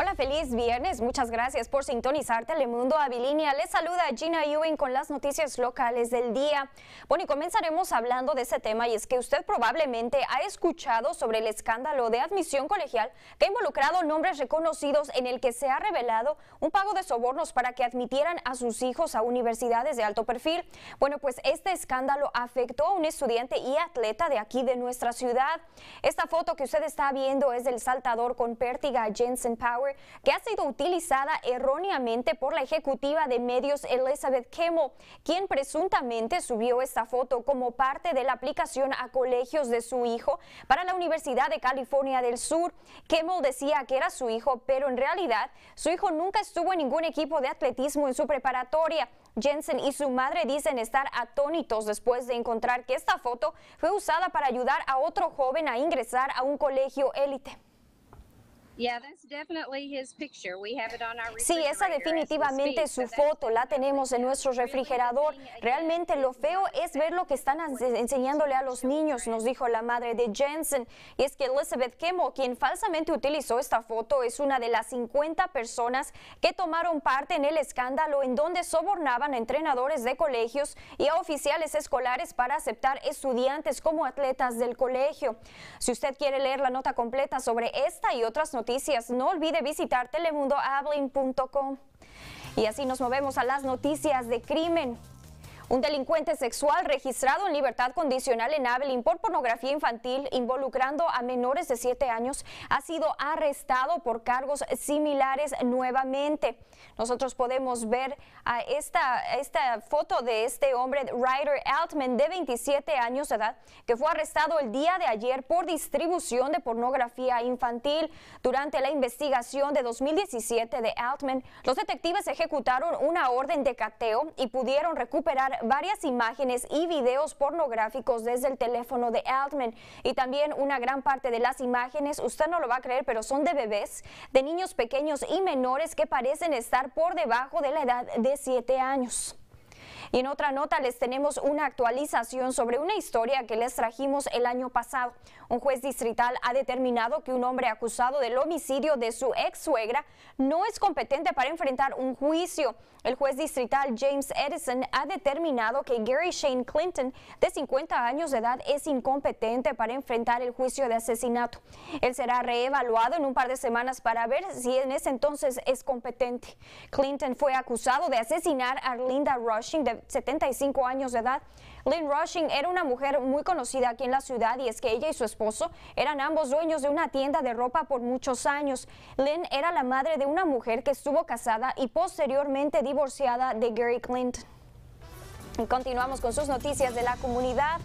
Hola, feliz viernes. Muchas gracias por sintonizar Telemundo Avilínea. Les saluda Gina Ewing con las noticias locales del día. Bueno, y comenzaremos hablando de ese tema y es que usted probablemente ha escuchado sobre el escándalo de admisión colegial que ha involucrado nombres reconocidos en el que se ha revelado un pago de sobornos para que admitieran a sus hijos a universidades de alto perfil. Bueno, pues este escándalo afectó a un estudiante y atleta de aquí de nuestra ciudad. Esta foto que usted está viendo es del saltador con pértiga Jensen Power que ha sido utilizada erróneamente por la ejecutiva de medios Elizabeth Kemo, quien presuntamente subió esta foto como parte de la aplicación a colegios de su hijo para la Universidad de California del Sur. Kemo decía que era su hijo, pero en realidad su hijo nunca estuvo en ningún equipo de atletismo en su preparatoria. Jensen y su madre dicen estar atónitos después de encontrar que esta foto fue usada para ayudar a otro joven a ingresar a un colegio élite. Sí, esa definitivamente es su foto, la tenemos en nuestro refrigerador. Realmente lo feo es ver lo que están enseñándole a los niños, nos dijo la madre de Jensen. Y es que Elizabeth Kemo, quien falsamente utilizó esta foto, es una de las 50 personas que tomaron parte en el escándalo en donde sobornaban a entrenadores de colegios y a oficiales escolares para aceptar estudiantes como atletas del colegio. Si usted quiere leer la nota completa sobre esta y otras noticias, no olvide visitar telemundoablin.com. Y así nos movemos a las noticias de crimen. Un delincuente sexual registrado en libertad condicional en Abelín por pornografía infantil involucrando a menores de 7 años ha sido arrestado por cargos similares nuevamente. Nosotros podemos ver esta, esta foto de este hombre, Ryder Altman, de 27 años de edad, que fue arrestado el día de ayer por distribución de pornografía infantil. Durante la investigación de 2017 de Altman, los detectives ejecutaron una orden de cateo y pudieron recuperar varias imágenes y videos pornográficos desde el teléfono de Altman y también una gran parte de las imágenes, usted no lo va a creer, pero son de bebés, de niños pequeños y menores que parecen estar por debajo de la edad de 7 años. Y en otra nota les tenemos una actualización sobre una historia que les trajimos el año pasado. Un juez distrital ha determinado que un hombre acusado del homicidio de su ex suegra no es competente para enfrentar un juicio. El juez distrital James Edison ha determinado que Gary Shane Clinton, de 50 años de edad, es incompetente para enfrentar el juicio de asesinato. Él será reevaluado en un par de semanas para ver si en ese entonces es competente. Clinton fue acusado de asesinar a Linda Rushing, de 75 años de edad. Lynn Rushing era una mujer muy conocida aquí en la ciudad y es que ella y su esposo eran ambos dueños de una tienda de ropa por muchos años. Lynn era la madre de una mujer que estuvo casada y posteriormente divorciada de Gary Clinton. continuamos con sus noticias de la comunidad.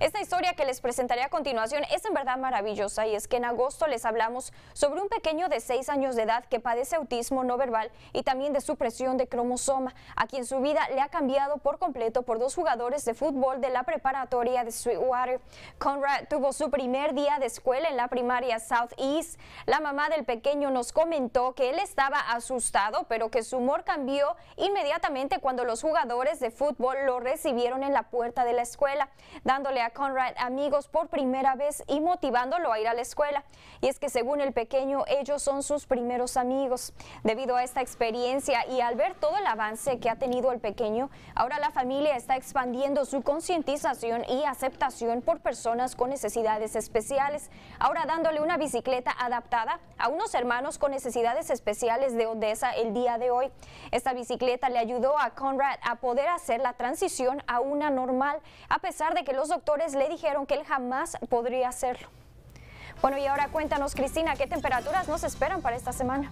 Esta historia que les presentaré a continuación es en verdad maravillosa y es que en agosto les hablamos sobre un pequeño de 6 años de edad que padece autismo no verbal y también de supresión de cromosoma, a quien su vida le ha cambiado por completo por dos jugadores de fútbol de la preparatoria de Sweetwater. Conrad tuvo su primer día de escuela en la primaria Southeast. La mamá del pequeño nos comentó que él estaba asustado, pero que su humor cambió inmediatamente cuando los jugadores de fútbol lo recibieron en la puerta de la escuela, dándole Conrad amigos por primera vez y motivándolo a ir a la escuela. Y es que según el pequeño, ellos son sus primeros amigos. Debido a esta experiencia y al ver todo el avance que ha tenido el pequeño, ahora la familia está expandiendo su concientización y aceptación por personas con necesidades especiales, ahora dándole una bicicleta adaptada a unos hermanos con necesidades especiales de Odessa el día de hoy. Esta bicicleta le ayudó a Conrad a poder hacer la transición a una normal, a pesar de que los doctores le dijeron que él jamás podría hacerlo. Bueno, y ahora cuéntanos, Cristina, ¿qué temperaturas nos esperan para esta semana?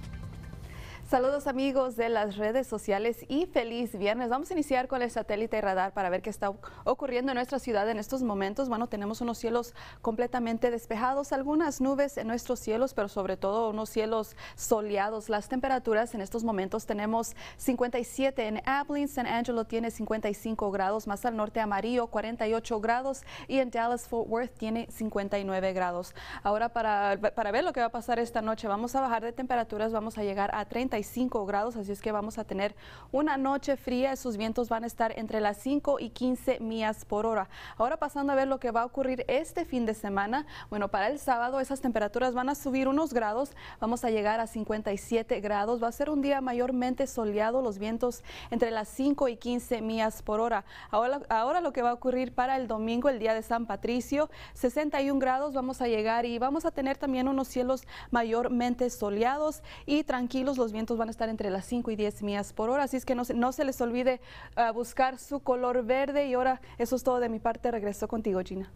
Saludos amigos de las redes sociales y feliz viernes. Vamos a iniciar con el satélite y radar para ver qué está ocurriendo en nuestra ciudad en estos momentos. Bueno, tenemos unos cielos completamente despejados, algunas nubes en nuestros cielos, pero sobre todo unos cielos soleados. Las temperaturas en estos momentos tenemos 57 en Abilene, San Angelo tiene 55 grados, más al norte amarillo 48 grados y en Dallas Fort Worth tiene 59 grados. Ahora para, para ver lo que va a pasar esta noche, vamos a bajar de temperaturas, vamos a llegar a 35 grados, así es que vamos a tener una noche fría. esos vientos van a estar entre las 5 y 15 millas por hora. Ahora pasando a ver lo que va a ocurrir este fin de semana. Bueno, para el sábado esas temperaturas van a subir unos grados. Vamos a llegar a 57 grados. Va a ser un día mayormente soleado, los vientos entre las 5 y 15 millas por hora. Ahora, ahora lo que va a ocurrir para el domingo, el día de San Patricio, 61 grados vamos a llegar y vamos a tener también unos cielos mayormente soleados y tranquilos los vientos van a estar entre las 5 y 10 millas por hora, así es que no, se les olvide ah, buscar su color verde y ahora eso es todo de mi parte, regreso contigo Gina.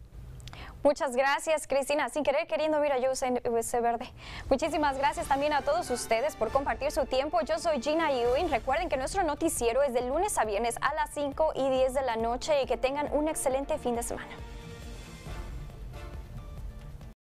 Muchas gracias, Cristina. Sin querer, queriendo, mira, yo usé ese verde. Muchísimas gracias también a todos ustedes por compartir su tiempo. Yo soy Gina Ewing. Recuerden que nuestro noticiero es de lunes a viernes a las 5 y 10 de la noche y que tengan un excelente fin de semana.